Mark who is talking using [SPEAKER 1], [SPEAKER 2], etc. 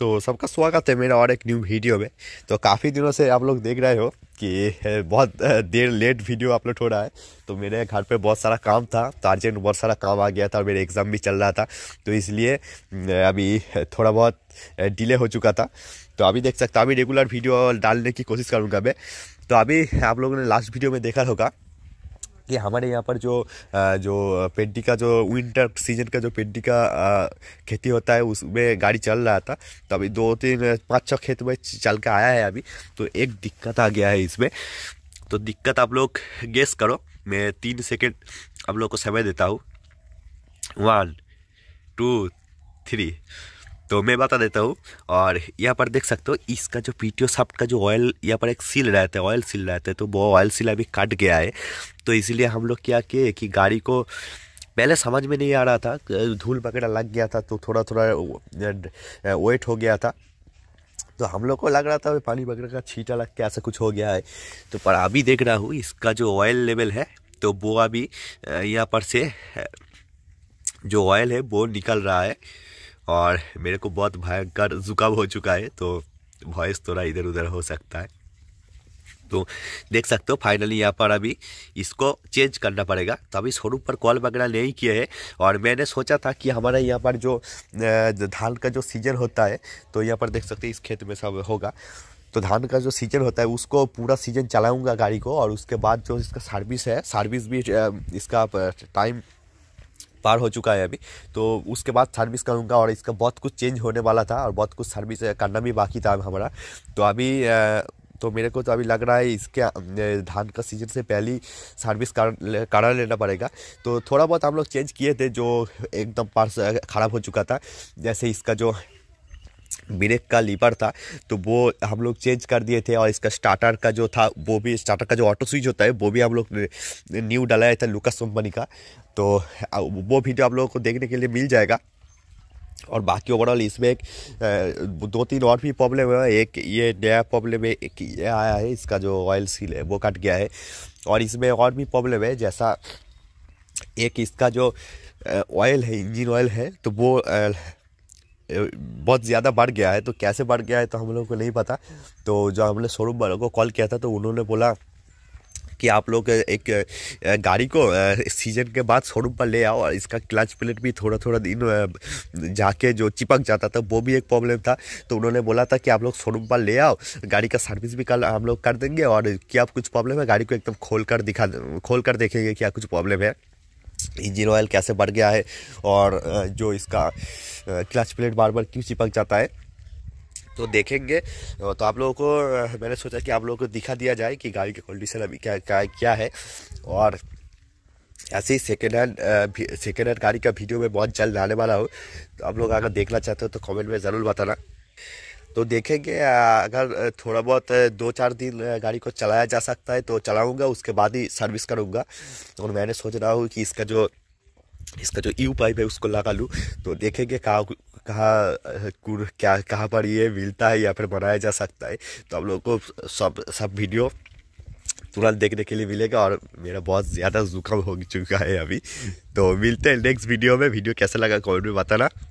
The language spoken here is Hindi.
[SPEAKER 1] तो सबका स्वागत है मेरा और एक न्यू वीडियो में तो काफ़ी दिनों से आप लोग देख रहे हो कि बहुत देर लेट वीडियो अपलोड हो रहा है तो मेरे घर पे बहुत सारा काम था तो अर्जेंट बहुत सारा काम आ गया था और मेरे एग्ज़ाम भी चल रहा था तो इसलिए अभी थोड़ा बहुत डिले हो चुका था तो अभी देख सकता अभी रेगुलर वीडियो डालने की कोशिश करूँगा मैं तो अभी आप लोगों ने लास्ट वीडियो में देखा होगा कि हमारे यहाँ पर जो जो पेंटी का जो विंटर सीजन का जो पेंटी का खेती होता है उसमें गाड़ी चल रहा था तो अभी दो तीन पाँच छः खेत में चल के आया है अभी तो एक दिक्कत आ गया है इसमें तो दिक्कत आप लोग गेस करो मैं तीन सेकेंड आप लोग को समय देता हूँ वन टू थ्री तो मैं बता देता हूँ और यहाँ पर देख सकते हो इसका जो पीटीओ टी साफ्ट का जो ऑयल यहाँ पर एक सील रहता है ऑयल सील रहता है तो वो ऑयल सील अभी कट गया है तो इसीलिए हम लोग क्या किए कि गाड़ी को पहले समझ में नहीं आ रहा था धूल वगैरह लग गया था तो थोड़ा थोड़ा वेट हो गया था तो हम लोग को लग रहा था पानी वगैरह का छीटा लग के ऐसा कुछ हो गया है तो पर अभी देख रहा हूँ इसका जो ऑयल लेवल है तो वो अभी यहाँ पर से जो ऑयल है वो निकल रहा है और मेरे को बहुत भयंकर जुकाम हो चुका है तो वॉइस थोड़ा इधर उधर हो सकता है तो देख सकते हो फाइनली यहाँ पर अभी इसको चेंज करना पड़ेगा तो अभी शोरूम पर कॉल वगैरह नहीं किए हैं और मैंने सोचा था कि हमारे यहाँ पर जो धान का जो सीजन होता है तो यहाँ पर देख सकते हैं इस खेत में सब होगा तो धान का जो सीजन होता है उसको पूरा सीजन चलाऊंगा गाड़ी को और उसके बाद जो इसका सर्विस है सर्विस भी इसका टाइम पार हो चुका है अभी तो उसके बाद सर्विस करूँगा और इसका बहुत कुछ चेंज होने वाला था और बहुत कुछ सर्विस करना भी बाकी था हमारा तो अभी तो मेरे को तो अभी लग रहा है इसके धान का सीजन से पहले सर्विस करा कर लेना पड़ेगा तो थोड़ा बहुत हम लोग चेंज किए थे जो एकदम पार्स खराब हो चुका था जैसे इसका जो ब्रेक का लीवर था तो वो हम लोग चेंज कर दिए थे और इसका स्टार्टर का जो था वो भी स्टार्टर का जो ऑटो स्विच होता है वो भी हम लोग न्यू डलाया था लुकस कंपनी का तो वो वीडियो आप लोगों को देखने के लिए मिल जाएगा और बाकी ओवरऑल इसमें एक दो तीन और भी प्रॉब्लम है एक ये नया प्रॉब्लम है एक ये आया है इसका जो ऑयल सील है वो कट गया है और इसमें और भी प्रॉब्लम है जैसा एक इसका जो ऑयल है इंजन ऑयल है तो वो बहुत ज़्यादा बढ़ गया है तो कैसे बढ़ गया है तो हम लोगों को नहीं पता तो जो हमने शोरूम वालों को कॉल किया था तो उन्होंने बोला कि आप लोग एक गाड़ी को सीजन के बाद शोरूम पर ले आओ और इसका क्लच प्लेट भी थोड़ा थोड़ा दिन जाके जो चिपक जाता था वो भी एक प्रॉब्लम था तो उन्होंने बोला था कि आप लोग शोरूम पर ले आओ गाड़ी का सर्विस भी कल हम लोग कर देंगे और क्या कुछ प्रॉब्लम है गाड़ी को एकदम खोल कर दिखा खोल कर देखेंगे क्या कुछ प्रॉब्लम है इंजन ऑयल कैसे बढ़ गया है और जो इसका क्लच प्लेट बार बार क्यों चिपक जाता है तो देखेंगे तो आप लोगों को मैंने सोचा कि आप लोगों को दिखा दिया जाए कि गाड़ी की कंडीशन अभी क्या क्या क्या है और ऐसे ही सेकेंड हैंड सेकेंड हैंड गाड़ी का वीडियो में बहुत जल्द आने वाला हो तो आप लोग अगर देखना चाहते हो तो कमेंट में ज़रूर बताना तो देखेंगे अगर थोड़ा बहुत दो चार दिन गाड़ी को चलाया जा सकता है तो चलाऊँगा उसके बाद ही सर्विस करूँगा और मैंने सोच रहा हूँ कि इसका जो इसका जो यू e पाइप है उसको लगा लूँ तो देखेंगे कहाँ कहाँ क्या कहाँ पर ये मिलता है या फिर बनाया जा सकता है तो हम लोग को सब सब वीडियो तुरंत देखने के लिए मिलेगा और मेरा बहुत ज़्यादा जुकाम हो चुका है अभी तो मिलते हैं नेक्स्ट वीडियो में वीडियो कैसा लगा कमेंट में बताना